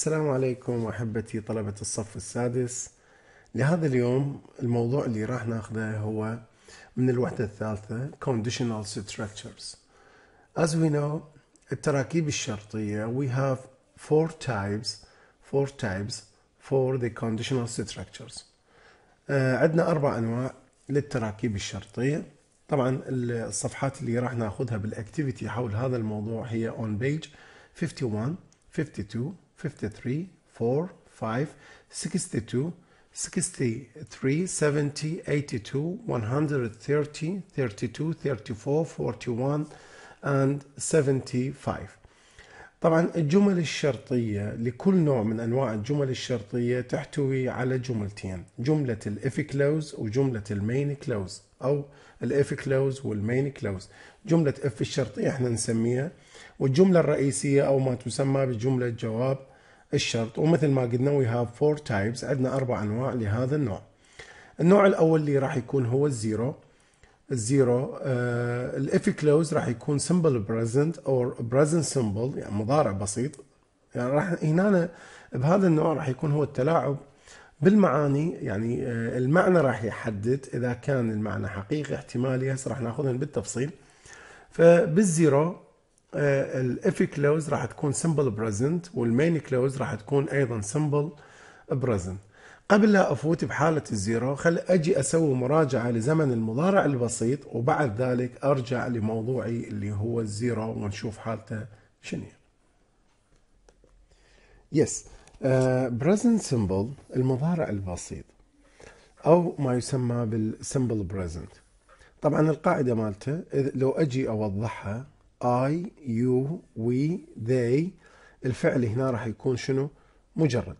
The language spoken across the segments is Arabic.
السلام عليكم أحبتي طلبة الصف السادس لهذا اليوم الموضوع اللي راح ناخذه هو من الوحدة الثالثة conditional structures as we know التراكيب الشرطية we have four types four types for the conditional structures آه، عندنا أربع أنواع للتراكيب الشرطية طبعا الصفحات اللي راح ناخذها بالاكتيفيتي حول هذا الموضوع هي on page 51 52 53 4 5 62 63 70 82 130 32 34 41 and 75 طبعا الجمل الشرطية لكل نوع من أنواع الجمل الشرطية تحتوي على جملتين جملة الإف كلوز وجملة المين كلوز أو الإف كلوز والمين كلوز جملة إف الشرطية احنا نسميها والجملة الرئيسية أو ما تسمى بجملة جواب الشرط ومثل ما قلنا وي هاف فور تايبس عندنا اربع انواع لهذا النوع النوع الاول اللي راح يكون هو الزيرو الزيرو آه، الاف كلوز راح يكون سمبل بريزنت اور بريزنت سمبل يعني مضارع بسيط يعني راح هنا بهذا النوع راح يكون هو التلاعب بالمعاني يعني آه، المعنى راح يحدد اذا كان المعنى حقيقي احتمالي هسه راح ناخذهم بالتفصيل فبالزيرو آه، الاف كلوز راح تكون سمبل بريزنت والمين كلوز راح تكون ايضا سمبل بريزنت قبل لا افوت بحاله الزيرو خل اجي اسوي مراجعه لزمن المضارع البسيط وبعد ذلك ارجع لموضوعي اللي هو الزيرو ونشوف حالته شنو يس بريزنت سمبل المضارع البسيط او ما يسمى بالسمبل بريزنت طبعا القاعده مالته لو اجي اوضحها I you we they الفعل هنا راح يكون شنو مجرد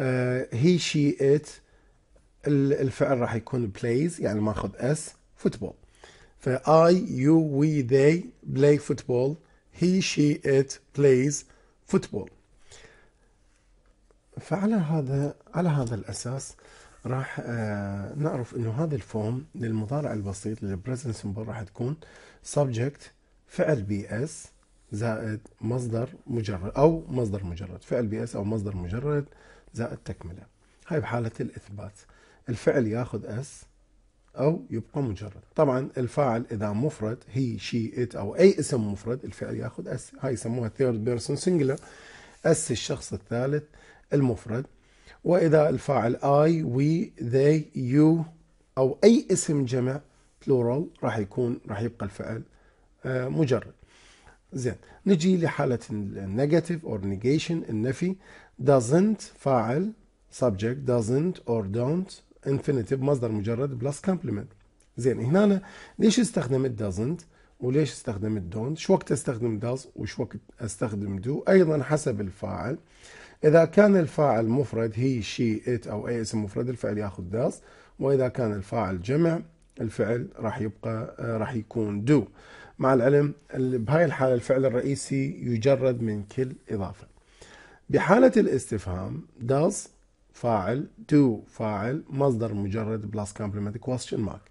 uh, he she it الفعل راح يكون plays يعني ماخذ اس فوتبول ف I you we they play football he she it plays football فعلى هذا على هذا الاساس راح آه نعرف انه هذا الفورم للمضارع البسيط للبريزنت سمبل راح تكون سبجكت فعل بي اس زائد مصدر مجرد أو مصدر مجرد فعل بي اس أو مصدر مجرد زائد تكملة هاي بحالة الإثبات الفعل ياخذ اس أو يبقى مجرد طبعا الفاعل إذا مفرد هي شي إت أو أي اسم مفرد الفعل ياخذ اس هاي يسموها ثيرد بيرسون سنجلر اس الشخص الثالث المفرد وإذا الفاعل اي وي ذي يو أو أي اسم جمع بلورال راح يكون راح يبقى الفعل مجرد زين نجي لحالة النيجاتيف اور نيجيشن النفي doesn't فاعل subject doesn't or don't infinitive مصدر مجرد بلس complement زين هنا ليش استخدمت doesn't وليش استخدمت don't شو وقت استخدم does وش وقت استخدم do ايضا حسب الفاعل اذا كان الفاعل مفرد هي شي it او اي اسم مفرد الفعل ياخذ does واذا كان الفاعل جمع الفعل راح يبقى آه، راح يكون do مع العلم بهاي الحالة الفعل الرئيسي يجرد من كل إضافة بحالة الاستفهام does فاعل do فاعل مصدر مجرد بلس complement question mark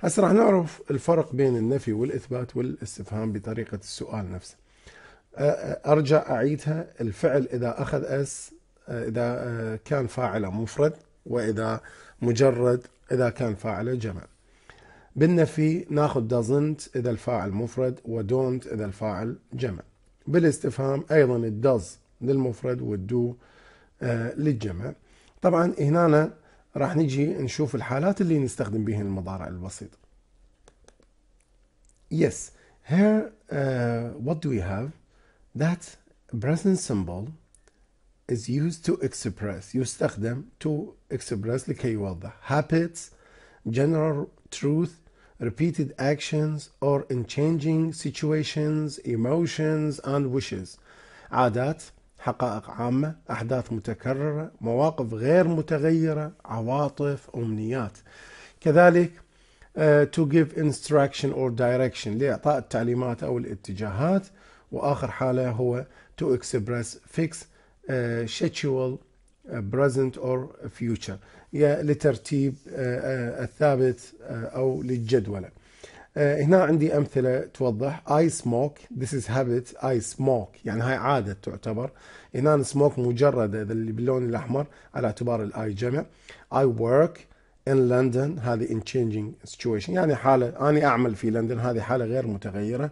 هسه راح نعرف الفرق بين النفي والإثبات والاستفهام بطريقة السؤال نفسه أرجع أعيدها الفعل إذا أخذ أس إذا كان فاعله مفرد وإذا مجرد إذا كان فاعله جمع بالنفي ناخذ doesn't إذا الفاعل مفرد و don't إذا الفاعل جمع بالاستفهام أيضا الدز للمفرد والدو آه، للجمع طبعا هنا راح نجي نشوف الحالات اللي نستخدم بها المضارع البسيط yes here uh, what do we have that present symbol is used to express يستخدم to express لكي يوضح habits general truth repeated actions or in changing situations, emotions and wishes عادات حقائق عامة أحداث متكررة مواقف غير متغيرة عواطف أمنيات كذلك to give instruction or direction لإعطاء التعليمات أو الاتجاهات وآخر حالة هو to express fix uh, schedule uh, present or future لترتيب آه، آه، الثابت آه، أو للجدولة هنا عندي أمثلة توضح I smoke this is habit I smoke يعني هاي عادة تعتبر هنا سموك مجردة اللي باللون الأحمر على اعتبار الآي جمع I work in London هذه in changing situation يعني حالة أنا أعمل في لندن هذه حالة غير متغيرة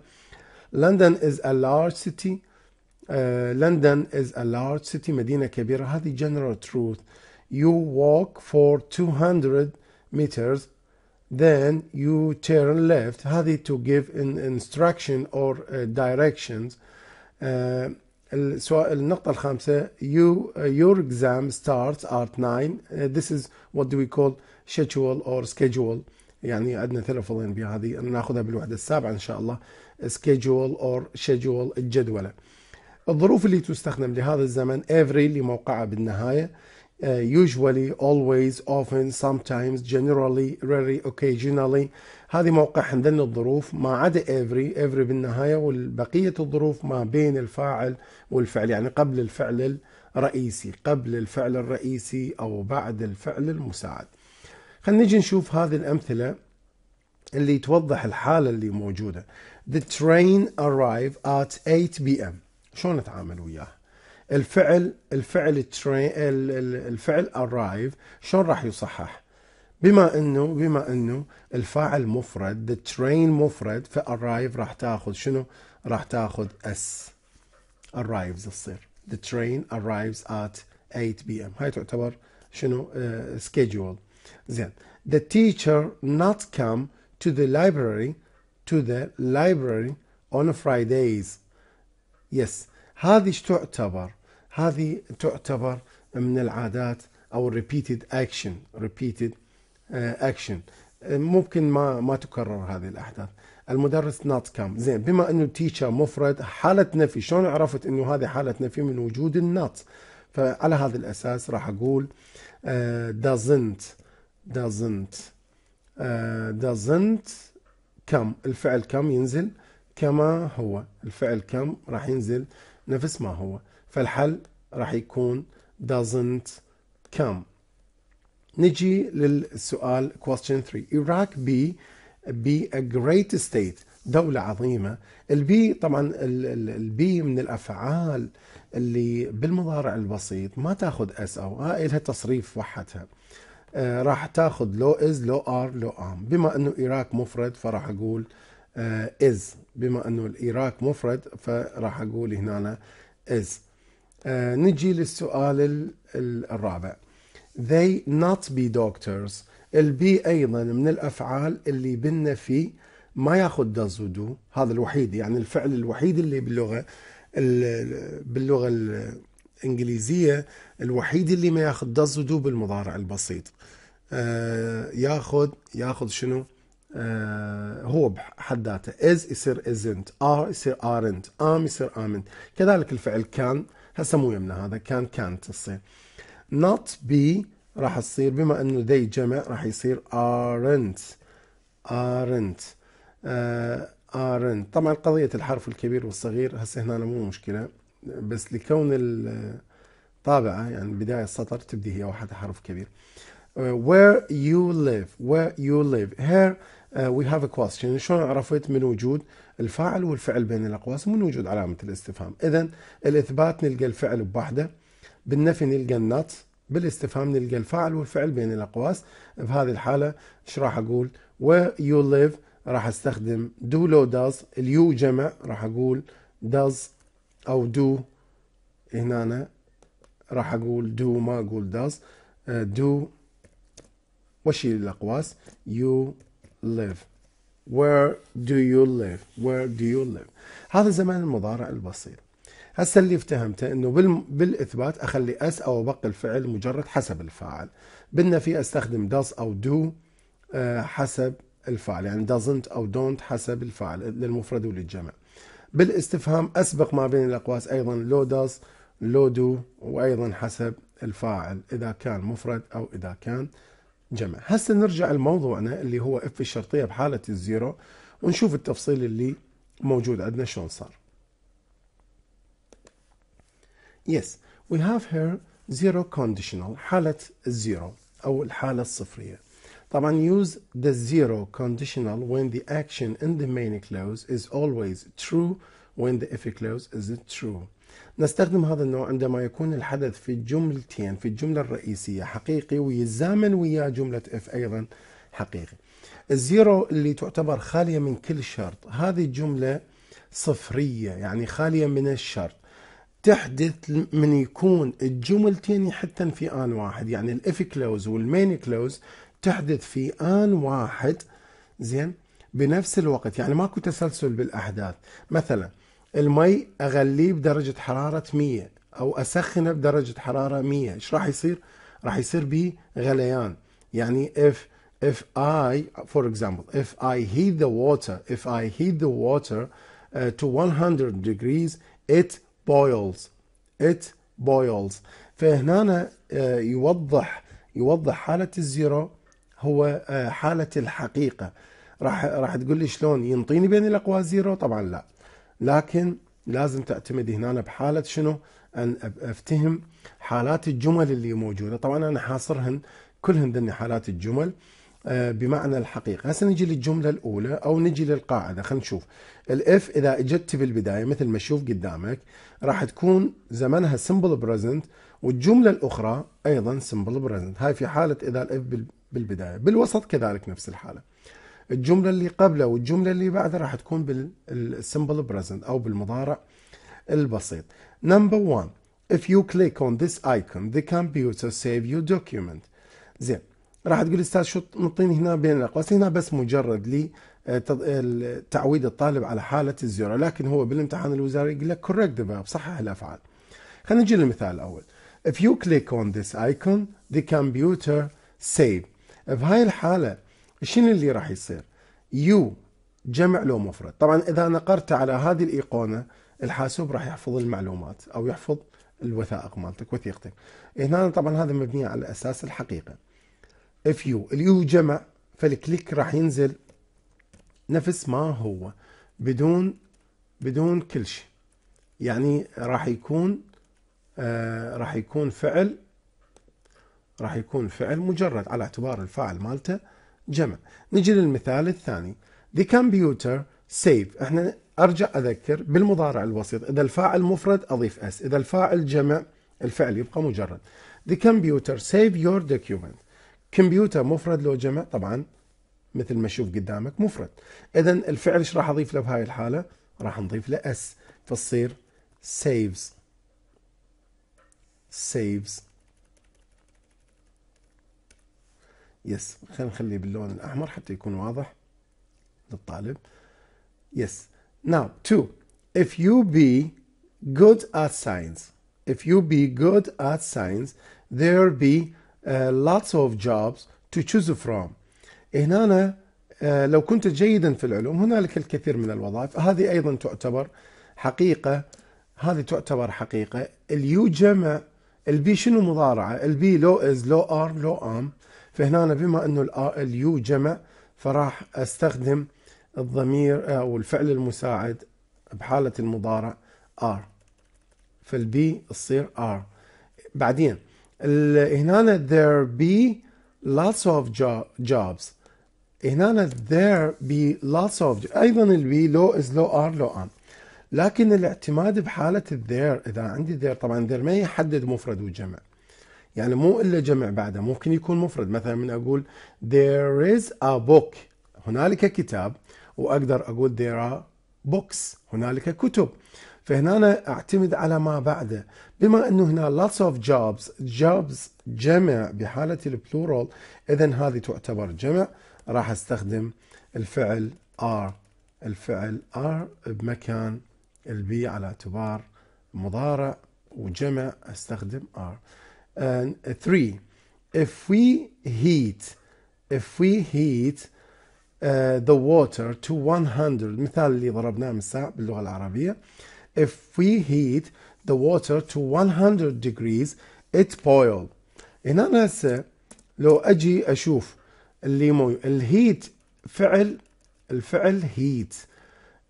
London is a large city uh, London is a large city مدينة كبيرة هذه general truth you walk for 200 meters, then you turn left. How هذه to give an instruction or uh, directions. Uh, السؤال النقطة you uh, your exam starts at 9 uh, this is what do we call schedule or schedule يعني عندنا ثلاث بهذه ناخذها بالوحدة السابعة إن شاء الله schedule or schedule الجدولة الظروف اللي تستخدم لهذا الزمن every اللي موقعها بالنهاية Uh, usually always often sometimes generally rarely occasionally هذه موقع حنذن الظروف ما عدا every every بالنهاية والبقية الظروف ما بين الفاعل والفعل يعني قبل الفعل الرئيسي قبل الفعل الرئيسي أو بعد الفعل المساعد خلينا نجي نشوف هذه الأمثلة اللي توضح الحالة اللي موجودة The train arrive at 8 p.m. شلون نتعامل وياها الفعل الفعل train الفعل arrive شلون راح يصحح؟ بما انه بما انه الفاعل مفرد the train مفرد arrive راح تاخذ شنو؟ راح تاخذ اس arrives تصير the train arrives at 8 pm هاي تعتبر شنو؟ uh, schedule زين the teacher not come to the library to the library on Fridays yes هذه تعتبر هذه تعتبر من العادات او ريبيتد اكشن ريبيتد اكشن ممكن ما ما تكرر هذه الاحداث المدرس نوت كام زين بما انه تيشر مفرد حاله نفي شلون عرفت انه هذه حاله نفي من وجود النوت فعلى هذا الاساس راح اقول آه، doesn't doesn't آه، doesn't كم الفعل كم ينزل كما هو الفعل كم راح ينزل نفس ما هو فالحل راح يكون doesn't come نجي للسؤال question 3 Iraq be, be a great state دولة عظيمة البي طبعا البي من الأفعال اللي بالمضارع البسيط ما تاخذ اس او ها لها تصريف وحدها آه راح تاخذ لو از لو ار لو ام بما انه ايراك مفرد فراح اقول آه از بما انه الايراك مفرد فراح اقول هنا از آه، نجي للسؤال الرابع they not be doctors البي أيضا من الأفعال اللي بنا فيه ما ياخذ does و do هذا الوحيد يعني الفعل الوحيد اللي باللغة باللغة الإنجليزية الوحيد اللي ما ياخذ does و do بالمضارع البسيط آه، ياخذ ياخذ شنو آه، هو بحد ذاته is يصير isn't are يصير aren't am يصير amen كذلك الفعل كان هسه مو يمنا هذا كان كانت تصير not be راح تصير بما انه they جمع راح يصير aren't aren't uh, aren't طبعا قضية الحرف الكبير والصغير هسه هنا مو مشكلة بس لكون الطابعة يعني بداية السطر تبدي هي واحد حرف كبير آه، where you live where you live here وي هاف ا كويستشن شلون عرفت من وجود الفاعل والفعل بين الاقواس من وجود علامه الاستفهام اذا الاثبات نلقى الفعل بوحده بالنفي نلقى النط بالاستفهام نلقى الفاعل والفعل بين الاقواس بهذه الحاله ايش راح اقول you live راح استخدم دو لو داز اليو جمع راح اقول داز او دو هنا أنا راح اقول دو ما اقول داز دو uh, وشيل الاقواس يو live where do you live where do you live هذا زمن المضارع البسيط هسه اللي افتهمته انه بالاثبات اخلي اس او ابقي الفعل مجرد حسب الفاعل بالنفي استخدم does او do آه، حسب الفاعل يعني doesn't او don't حسب الفاعل للمفرد وللجمع بالاستفهام اسبق ما بين الاقواس ايضا لو does لو do وايضا حسب الفاعل اذا كان مفرد او اذا كان آه جمع هسه نرجع لموضوعنا اللي هو اف الشرطية بحالة الزيرو ونشوف التفصيل اللي موجود عندنا شلون صار Yes, we have here zero conditional حالة الزيرو أو الحالة الصفرية طبعا use the zero conditional when the action in the main clause is always true when the if clause is true نستخدم هذا النوع عندما يكون الحدث في الجملتين في الجملة الرئيسية حقيقي ويزامن ويا جملة اف أيضا حقيقي الزيرو اللي تعتبر خالية من كل شرط هذه الجملة صفرية يعني خالية من الشرط تحدث من يكون الجملتين حتى في آن واحد يعني الاف كلوز والمين كلوز تحدث في آن واحد زين بنفس الوقت يعني ماكو تسلسل بالأحداث مثلا المي اغليه بدرجه حراره 100 او اسخنه بدرجه حراره 100 ايش راح يصير راح يصير به غليان يعني if if I for example if I heat the water if I heat the water uh, to 100 degrees it boils it boils فهنا uh, يوضح يوضح حالة الزيرو هو uh, حالة الحقيقة راح راح تقول لي شلون ينطيني بين الاقوى زيرو طبعا لا لكن لازم تعتمد هنا بحاله شنو؟ ان افتهم حالات الجمل اللي موجوده، طبعا انا حاصرهن كلهن ذني حالات الجمل آه، بمعنى الحقيقه، هسه نجي للجمله الاولى او نجي للقاعده خلينا نشوف. الاف اذا اجت بالبدايه مثل ما تشوف قدامك راح تكون زمنها سمبل بريزنت والجمله الاخرى ايضا سمبل بريزنت، هاي في حاله اذا الاف بالبدايه، بالوسط كذلك نفس الحاله. الجملة اللي قبله والجملة اللي بعدها راح تكون بالسمبل بريزنت أو بالمضارع البسيط نمبر 1 if you click on this icon the computer save your document زين راح تقول استاذ شو نطيني هنا بين الاقواس هنا بس مجرد لي آه، تعويد الطالب على حاله الزيرو لكن هو بالامتحان الوزاري يقول لك كوريكت ذا verb صحح الافعال خلينا نجي للمثال الاول if you click on this icon the computer save بهاي الحاله شنو اللي راح يصير يو جمع لو مفرد طبعا اذا نقرت على هذه الايقونه الحاسوب راح يحفظ المعلومات او يحفظ الوثائق مالتك وثيقتك هنا طبعا هذا مبني على اساس الحقيقه اف يو اليو جمع فالكليك راح ينزل نفس ما هو بدون بدون كل شيء يعني راح يكون آه راح يكون فعل راح يكون فعل مجرد على اعتبار الفاعل مالته جمع نجي للمثال الثاني the computer save احنا ارجع اذكر بالمضارع الوسيط اذا الفاعل مفرد اضيف اس اذا الفاعل جمع الفعل يبقى مجرد the computer save your document كمبيوتر مفرد لو جمع طبعا مثل ما شوف قدامك مفرد اذا الفعل ايش راح اضيف له بهاي الحاله راح نضيف له اس فتصير saves saves يس خلينا نخليه باللون الأحمر حتى يكون واضح للطالب يس ناو تو if you be good at science if you be good at science there be uh, lots of jobs to choose from هنا أنا آه، لو كنت جيدا في العلوم هنالك الكثير من الوظائف هذه أيضا تعتبر حقيقة هذه تعتبر حقيقة اليو جمع البي شنو مضارعة البي لو از لو ار لو ام فهنا بما انه اليو جمع فراح استخدم الضمير آه، او الفعل المساعد بحاله المضارع ار فالبي تصير ار بعدين هنا there be lots of jobs هنا there be lots of ايضا البي لو از لو ار لو ان لكن الاعتماد بحاله الذير اذا عندي ذير طبعا ذير ما يحدد مفرد وجمع يعني مو الا جمع بعده ممكن يكون مفرد مثلا من اقول there is a book هنالك كتاب واقدر اقول there are books هنالك كتب فهنا أنا اعتمد على ما بعده بما انه هنا lots of jobs jobs جمع بحالة البلورال اذا هذه تعتبر جمع راح استخدم الفعل are الفعل are بمكان البي على اعتبار مضارع وجمع استخدم are And uh, three, if we heat, if we heat uh, the water to 100 مثال اللي ضربناه من ساعة باللغة العربية if we heat the water to 100 degrees it boil هنا أنا هسه لو أجي أشوف مو الهيت فعل الفعل هيت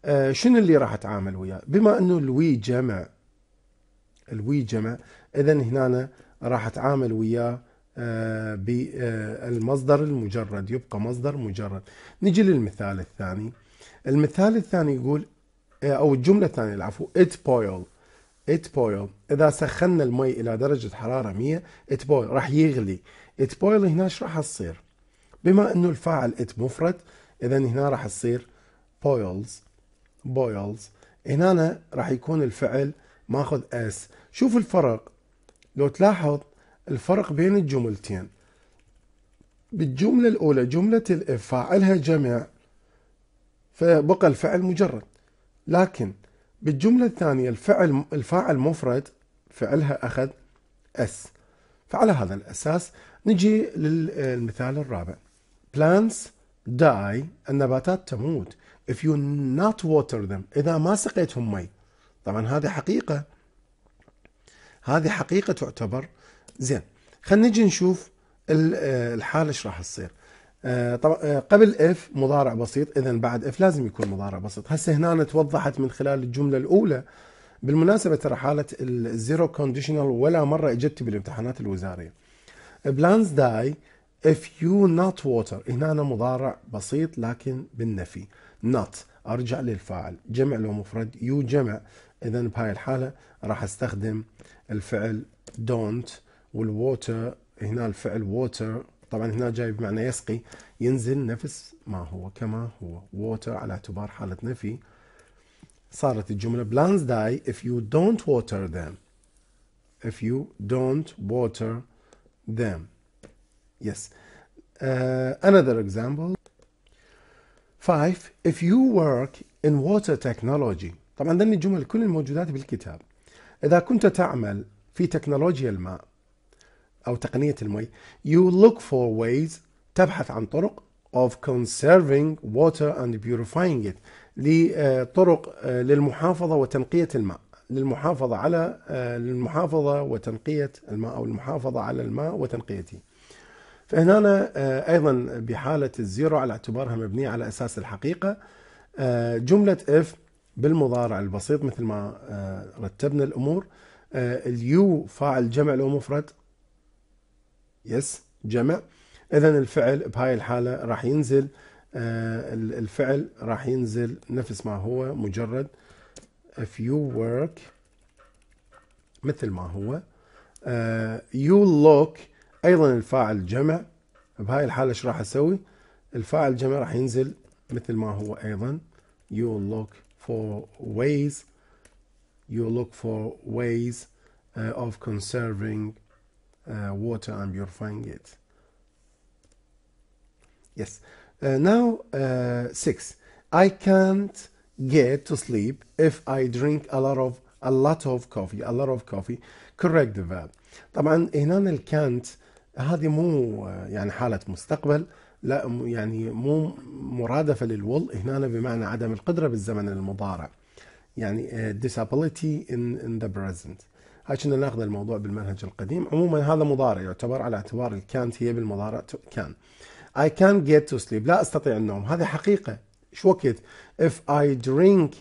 آه شنو اللي راح أتعامل وياه بما أنه الوي جمع الوي جمع إذا هنا أنا راح اتعامل وياه آه، بالمصدر المجرد يبقى مصدر مجرد نجي للمثال الثاني المثال الثاني يقول آه، او الجمله الثانيه العفو it boil it boil اذا سخنا المي الى درجه حراره 100 it boil راح يغلي it boil هنا ايش راح تصير بما انه الفاعل it مفرد اذا هنا راح تصير boils boils هنا راح يكون الفعل ماخذ اس شوف الفرق لو تلاحظ الفرق بين الجملتين بالجملة الأولى جملة الإف فاعلها جمع فبقى الفعل مجرد لكن بالجملة الثانية الفعل الفاعل مفرد فعلها أخذ اس فعلى هذا الأساس نجي للمثال الرابع plants die النباتات تموت if you not water them إذا ما سقيتهم مي طبعا هذه حقيقة هذه حقيقه تعتبر زين خلينا نجي نشوف آه، الحاله ايش راح تصير آه، طبعا آه، قبل اف مضارع بسيط اذا بعد اف لازم يكون مضارع بسيط هسه هنا توضحت من خلال الجمله الاولى بالمناسبه ترى حاله الزيرو كونديشنال ولا مره اجت بالامتحانات الوزاريه بلانز داي اف يو نوت ووتر هنا أنا مضارع بسيط لكن بالنفي نوت ارجع للفاعل جمع لو مفرد يو جمع اذا بهاي الحاله راح استخدم الفعل don't والwater هنا الفعل water طبعا هنا جاي بمعنى يسقي ينزل نفس ما هو كما هو water على اعتبار حالة نفي صارت الجملة plants die if you don't water them if you don't water them yes uh, another example five if you work in water technology طبعا ده الجمل كل الموجودات بالكتاب إذا كنت تعمل في تكنولوجيا الماء أو تقنية المي you look for ways تبحث عن طرق of conserving water and purifying it لطرق آه، للمحافظة وتنقية الماء للمحافظة على آه، للمحافظة وتنقية الماء أو المحافظة على الماء وتنقيته فهنا آه، أيضا بحالة الزيرو على اعتبارها مبنية على أساس الحقيقة جملة if بالمضارع البسيط مثل ما آه، رتبنا الامور آه، اليو فاعل جمع لو مفرد يس جمع اذا الفعل بهاي الحاله راح ينزل آه، الفعل راح ينزل نفس ما هو مجرد if you work مثل ما هو you look ايضا الفاعل جمع بهاي الحاله ايش راح اسوي الفاعل جمع راح ينزل مثل ما هو ايضا you look for ways you look for ways uh, of conserving uh, water and purifying it yes uh, now uh, six I can't get to sleep if I drink a lot of a lot of coffee a lot of coffee correct the verb طبعا هنا الكانت هذه مو يعني حالة مستقبل لا يعني مو مرادفة للول هنا بمعنى عدم القدرة بالزمن المضارع يعني آه، disability in, in the present هاي كنا ناخذ الموضوع بالمنهج القديم عموما هذا مضارع يعتبر على اعتبار الكانت هي بالمضارع كان I can't get to sleep لا أستطيع النوم هذه حقيقة شو وقت if I drink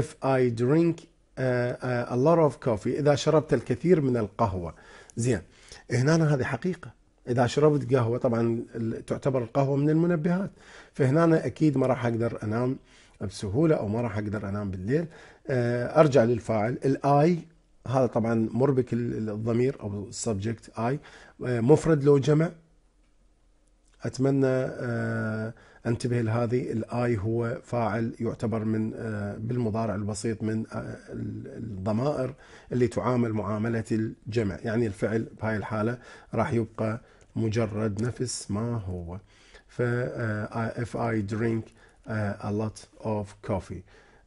if I drink uh, a lot of coffee إذا شربت الكثير من القهوة زين هنا هذه حقيقة اذا شربت قهوه طبعا تعتبر القهوه من المنبهات فهنا أنا اكيد ما راح اقدر انام بسهوله او ما راح اقدر انام بالليل آه، ارجع للفاعل الاي هذا طبعا مربك الضمير او السبجكت اي آه، مفرد لو جمع اتمنى آه، انتبه لهذه الاي هو فاعل يعتبر من بالمضارع البسيط من الضمائر اللي تعامل معامله الجمع يعني الفعل بهاي الحاله راح يبقى مجرد نفس ما هو ف آه، آه، if I drink آه، a lot of coffee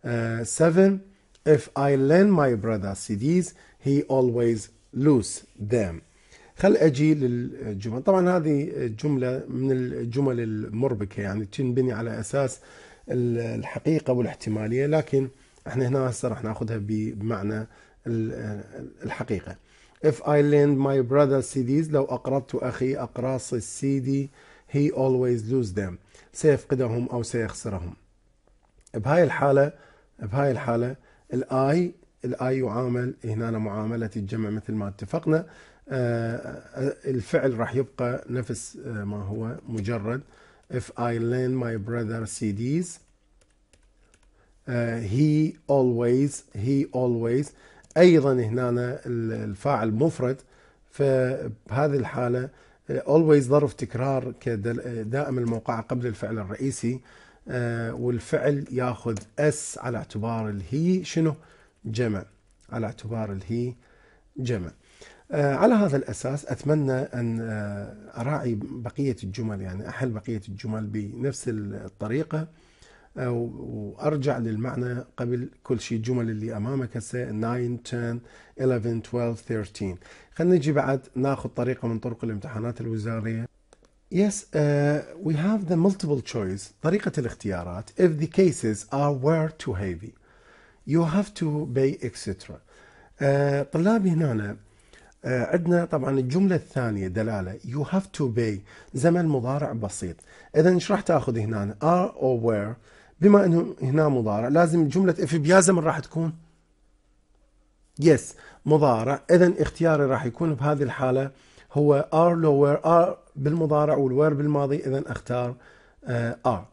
uh, seven if I lend my brother CDs he always lose them خل اجي للجمل طبعا هذه جمله من الجمل المربكه يعني تنبني على اساس الحقيقه والاحتماليه لكن احنا هنا هسه راح ناخذها بمعنى الحقيقه If I lend my brother CDs لو أقرضت أخي أقراص السي دي he always lose them سيفقدهم أو سيخسرهم بهاي الحالة بهاي الحالة الآي الآي يعامل هنا معاملة الجمع مثل ما اتفقنا آه، آه، الفعل راح يبقى نفس آه، ما هو مجرد if I lend my brother CDs uh, he always he always ايضا هنا الفاعل مفرد فبهذه الحاله اولويز آه، ظرف تكرار كدائم الموقعة قبل الفعل الرئيسي آه، والفعل ياخذ اس على اعتبار الهي شنو جمع على اعتبار الهي جمع آه، على هذا الاساس اتمنى ان اراعي بقيه الجمل يعني احل بقيه الجمل بنفس الطريقه وارجع للمعنى قبل كل شيء الجمل اللي امامك هسه 9 10 11 12 13 خلينا نجي بعد ناخذ طريقه من طرق الامتحانات الوزاريه Yes, uh, we have the multiple choice طريقة الاختيارات if the cases are were too heavy you have to pay etc uh, طلابي هنا uh, عندنا طبعا الجملة الثانية دلالة you have to pay زمن مضارع بسيط إذا ايش راح تاخذ هنا are or were بما انه هنا مضارع لازم جمله اف بيازا من راح تكون يس yes. مضارع اذا اختياري راح يكون بهذه الحاله هو ار لو وير ار بالمضارع والوير بالماضي اذا اختار ار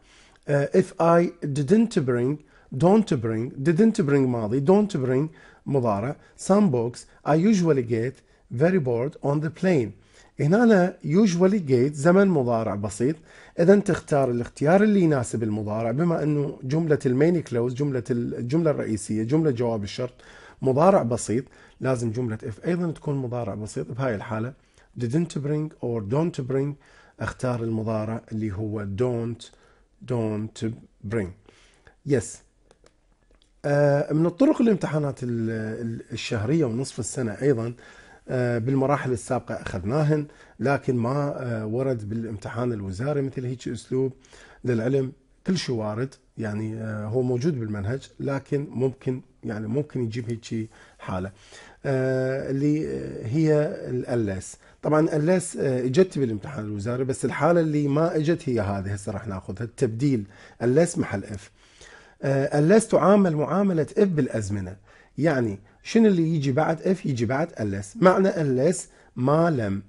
اف اي didn't bring don't bring didn't bring ماضي don't bring مضارع some books I usually get very bored on the plane هنا يوجوالي جيت زمن مضارع بسيط اذا تختار الاختيار اللي يناسب المضارع بما انه جمله المين كلوز جمله الجمله الرئيسيه جمله جواب الشرط مضارع بسيط لازم جمله اف ايضا تكون مضارع بسيط بهاي الحاله didn't bring or don't bring اختار المضارع اللي هو don't don't bring yes آه، من الطرق الامتحانات الشهريه ونصف السنه ايضا آه، بالمراحل السابقة أخذناهن لكن ما آه، ورد بالامتحان الوزاري مثل هيك أسلوب للعلم كل شيء وارد يعني آه، هو موجود بالمنهج لكن ممكن يعني ممكن يجيب هيك حالة اللي هي الألس طبعا الألس اجت بالامتحان الوزاري بس الحالة اللي ما اجت هي هذه هسه راح ناخذها التبديل الألس محل اف آه، ألس تعامل معاملة اف بالأزمنة يعني شنو اللي يجي بعد اف يجي بعد ألس معنى ألس ما لم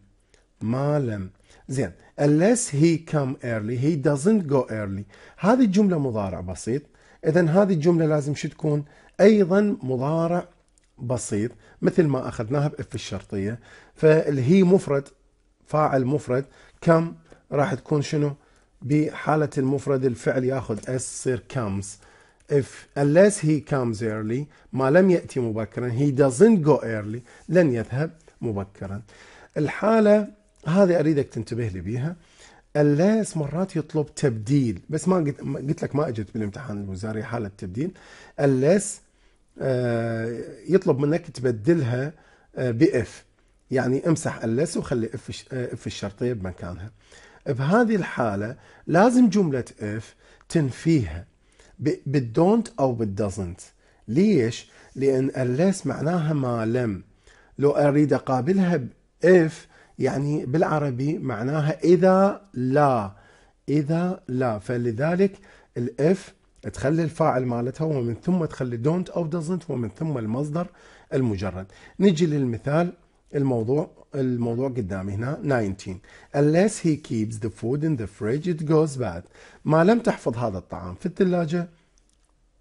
ما لم زين unless he come early he doesn't go early هذه الجملة مضارع بسيط إذا هذه الجملة لازم شو تكون أيضا مضارع بسيط مثل ما أخذناها بإف الشرطية فالهي مفرد فاعل مفرد كم راح تكون شنو بحالة المفرد الفعل ياخذ اس يصير كامز if unless he comes early ما لم يأتي مبكرا he doesn't go early لن يذهب مبكرا الحالة هذه أريدك تنتبه لي بيها unless مرات يطلب تبديل بس ما قلت قلت لك ما اجت بالامتحان الوزاري حاله تبديل unless آه، يطلب منك تبدلها آه، باف يعني امسح اللاس وخلي اف اف آه، الشرطيه بمكانها بهذه الحاله لازم جمله اف تنفيها بالدونت او بالدزنت ليش؟ لان الليس معناها ما لم لو اريد اقابلها باف يعني بالعربي معناها اذا لا اذا لا فلذلك الاف تخلي الفاعل مالتها ومن ثم تخلي دونت او دزنت ومن ثم المصدر المجرد نجي للمثال الموضوع الموضوع قدامي هنا 19 unless he keeps the food in the fridge it goes bad ما لم تحفظ هذا الطعام في الثلاجة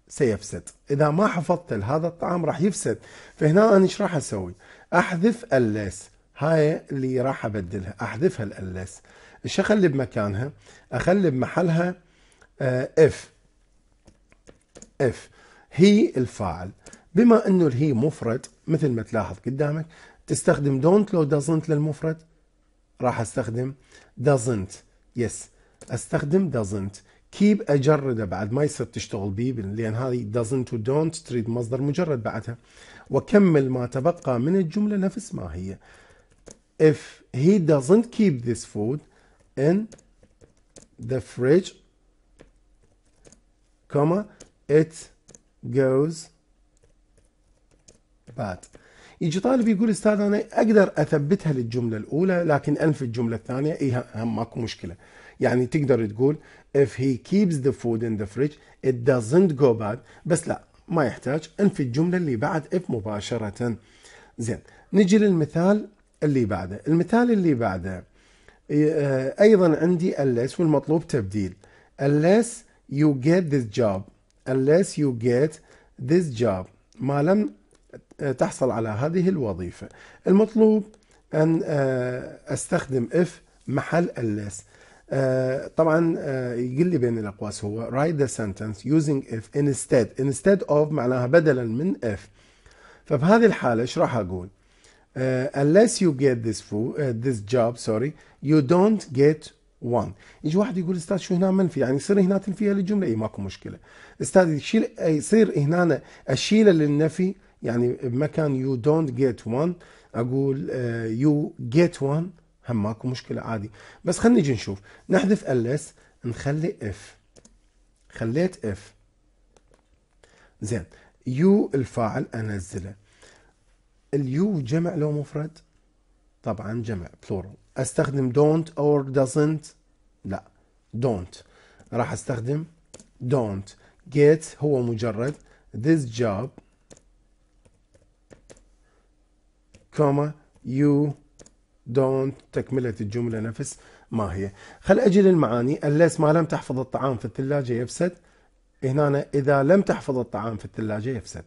سيفسد إذا ما حفظت هذا الطعام راح يفسد فهنا أنا إيش راح أسوي أحذف unless هاي اللي راح أبدلها أحذفها unless إيش أخلي بمكانها أخلي بمحلها آه، if if هي الفاعل بما انه الهي مفرد مثل ما تلاحظ قدامك تستخدم don't لو doesn't للمفرد راح استخدم doesn't يس استخدم doesn't keep اجرده بعد ما يصير تشتغل بيه لان هذه doesn't و don't تريد مصدر مجرد بعدها وكمل ما تبقى من الجمله نفس ما هي if he doesn't keep this food in the fridge comma it goes bad يجي طالب يقول استاذ انا اقدر اثبتها للجمله الاولى لكن انفي الجمله الثانيه اي هم ماكو مشكله يعني تقدر تقول if he keeps the food in the fridge it doesn't go bad بس لا ما يحتاج انفي الجمله اللي بعد if مباشره زين نجي للمثال اللي بعده المثال اللي بعده آه، ايضا عندي unless والمطلوب تبديل unless you get this job unless you get this job ما لم آه، تحصل على هذه الوظيفة المطلوب أن آه، أستخدم if محل unless آه، طبعا يقول لي بين الأقواس هو write the sentence using if instead instead of معناها بدلا من if فبهذه الحالة ايش راح أقول unless you get this food, uh, this job sorry you don't get one يجي واحد يقول استاذ شو هنا منفي يعني يصير هنا تنفيها للجمله اي ماكو مشكله استاذ يشيل يصير هنا اشيله للنفي يعني بمكان يو دونت جيت وان اقول يو جيت وان هم ماكو مشكله عادي بس خلينا نجي نشوف نحذف ls نخلي اف خليت اف زين يو الفاعل انزله اليو جمع لو مفرد طبعا جمع بلورال استخدم دونت اور دازنت لا دونت راح استخدم دونت جيت هو مجرد this job كوما يو دونت تكملة الجملة نفس ما هي خل أجي للمعاني unless ما لم تحفظ الطعام في الثلاجة يفسد هنا إذا لم تحفظ الطعام في الثلاجة يفسد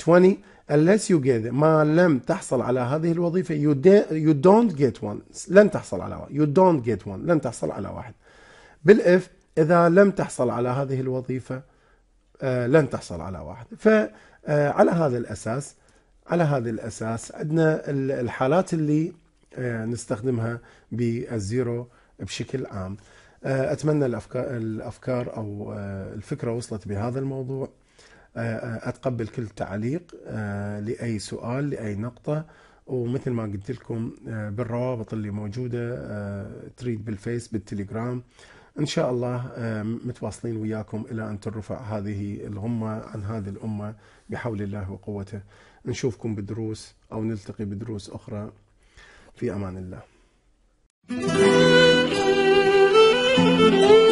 20 unless you get ما لم تحصل على هذه الوظيفة you, you don't get one لن تحصل على واحد. you don't get one لن تحصل على واحد بالإف إذا لم تحصل على هذه الوظيفة آه، لن تحصل على واحد فعلى آه، هذا الأساس على هذا الأساس عندنا الحالات اللي آه، نستخدمها بالزيرو بشكل عام آه، أتمنى الأفكار الافكار أو آه، الفكرة وصلت بهذا الموضوع أتقبل كل تعليق لأي سؤال لأي نقطة ومثل ما قلت لكم بالروابط اللي موجودة تريد بالفيس بالتليجرام إن شاء الله متواصلين وياكم إلى أن ترفع هذه الغمة عن هذه الأمة بحول الله وقوته نشوفكم بدروس أو نلتقي بدروس أخرى في أمان الله